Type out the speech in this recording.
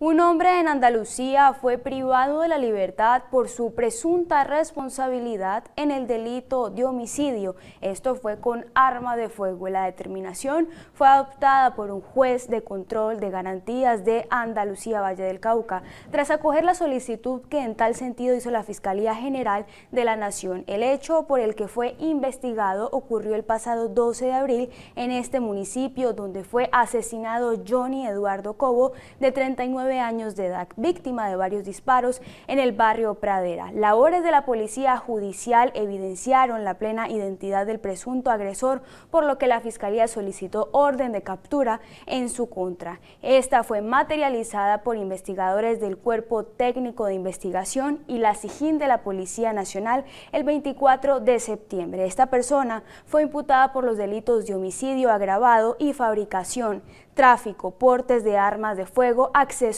Un hombre en Andalucía fue privado de la libertad por su presunta responsabilidad en el delito de homicidio. Esto fue con arma de fuego. La determinación fue adoptada por un juez de control de garantías de Andalucía Valle del Cauca, tras acoger la solicitud que en tal sentido hizo la Fiscalía General de la Nación. El hecho por el que fue investigado ocurrió el pasado 12 de abril en este municipio, donde fue asesinado Johnny Eduardo Cobo, de 39 años de edad, víctima de varios disparos en el barrio Pradera. Labores de la policía judicial evidenciaron la plena identidad del presunto agresor, por lo que la fiscalía solicitó orden de captura en su contra. Esta fue materializada por investigadores del Cuerpo Técnico de Investigación y la SIGIN de la Policía Nacional el 24 de septiembre. Esta persona fue imputada por los delitos de homicidio agravado y fabricación, tráfico, portes de armas de fuego, acceso